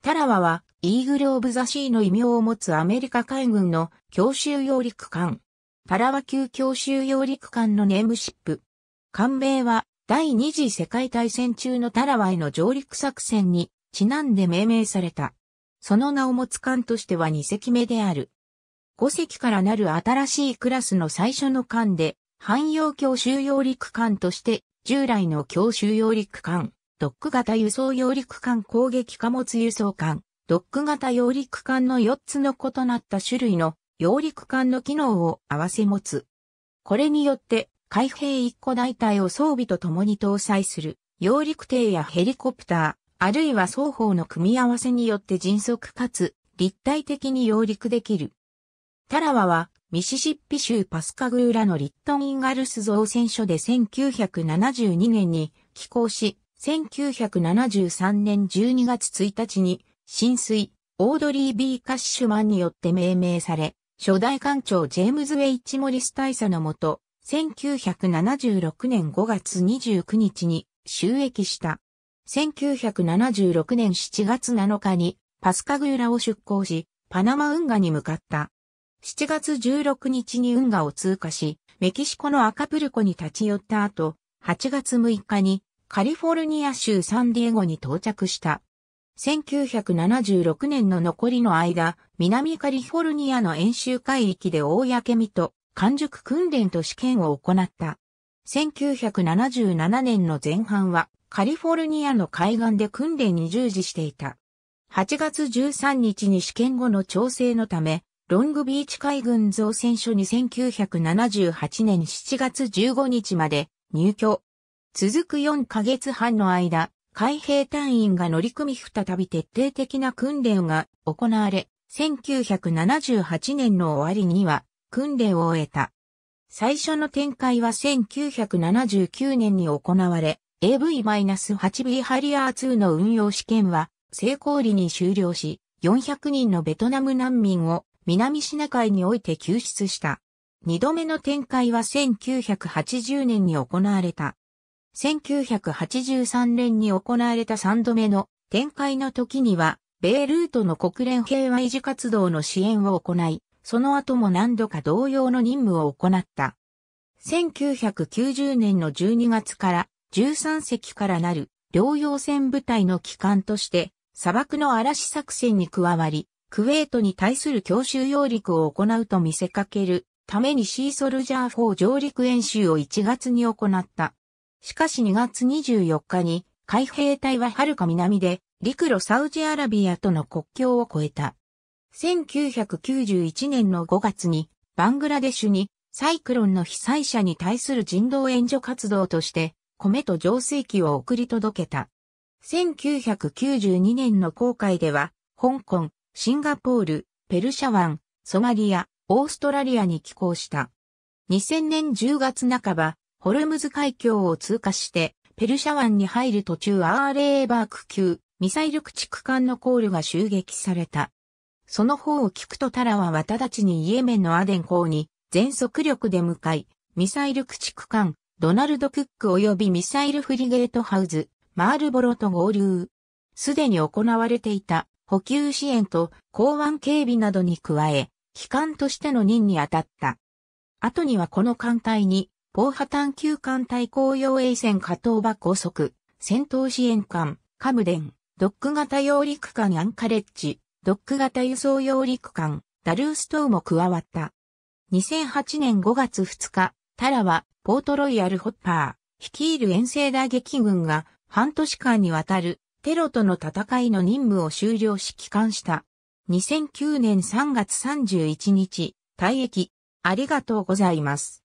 タラワは、イーグル・オブ・ザ・シーの異名を持つアメリカ海軍の強襲揚陸艦。タラワ級強襲揚陸艦のネームシップ。艦名は、第二次世界大戦中のタラワへの上陸作戦にちなんで命名された。その名を持つ艦としては2隻目である。5隻からなる新しいクラスの最初の艦で、汎用強襲揚陸艦として、従来の強襲揚陸艦、ドック型輸送揚陸艦攻撃貨物輸送艦、ドック型揚陸艦の4つの異なった種類の揚陸艦の機能を併せ持つ。これによって、海兵1個大隊を装備と共に搭載する、揚陸艇やヘリコプター、あるいは双方の組み合わせによって迅速かつ立体的に揚陸できる。タラワは、ミシシッピ州パスカグーラのリットン・インガルス造船所で1972年に寄港し、1973年12月1日に、浸水、オードリー・ B・ カッシュマンによって命名され、初代艦長ジェームズ・ウェイ・チモリス大佐のもと、1976年5月29日に収益した。1976年7月7日にパスカグーラを出港し、パナマ運河に向かった。7月16日に運河を通過し、メキシコのアカプルコに立ち寄った後、8月6日にカリフォルニア州サンディエゴに到着した。1976年の残りの間、南カリフォルニアの演習海域で大やけみと完熟訓練と試験を行った。1977年の前半はカリフォルニアの海岸で訓練に従事していた。8月13日に試験後の調整のため、ロングビーチ海軍造船所に1978年7月15日まで入居。続く4ヶ月半の間、海兵隊員が乗り組再び徹底的な訓練が行われ、1978年の終わりには訓練を終えた。最初の展開は1979年に行われ、AV-8B ハリアー2の運用試験は成功裏に終了し、400人のベトナム難民を南シナ海において救出した。二度目の展開は1980年に行われた。1983年に行われた3度目の展開の時には、米ルートの国連平和維持活動の支援を行い、その後も何度か同様の任務を行った。1990年の12月から13隻からなる療養船部隊の機関として砂漠の嵐作戦に加わり、クウェートに対する強襲揚陸を行うと見せかけるためにシーソルジャー4上陸演習を1月に行った。しかし2月24日に海兵隊は遥か南で陸路サウジアラビアとの国境を越えた。1991年の5月にバングラデシュにサイクロンの被災者に対する人道援助活動として米と浄水器を送り届けた。1992年の航海では香港、シンガポール、ペルシャ湾、ソマリア、オーストラリアに寄港した。2000年10月半ば、ホルムズ海峡を通過して、ペルシャ湾に入る途中アーレーバーク級、ミサイル駆逐艦のコールが襲撃された。その方を聞くとタラは直ちにイエメンのアデン港に全速力で向かい、ミサイル駆逐艦、ドナルド・クック及びミサイルフリゲートハウズ、マールボロと合流。すでに行われていた補給支援と港湾警備などに加え、機関としての任に当たった。後にはこの艦隊に防波探求艦対抗用衛船加藤場高速、戦闘支援艦、カムデン、ドック型揚陸艦アンカレッジ、ドック型輸送揚陸艦、ダルースーも加わった。2008年5月2日、タラは、ポートロイヤルホッパー、率いる遠征打撃軍が、半年間にわたる、テロとの戦いの任務を終了し帰還した。2009年3月31日、退役。ありがとうございます。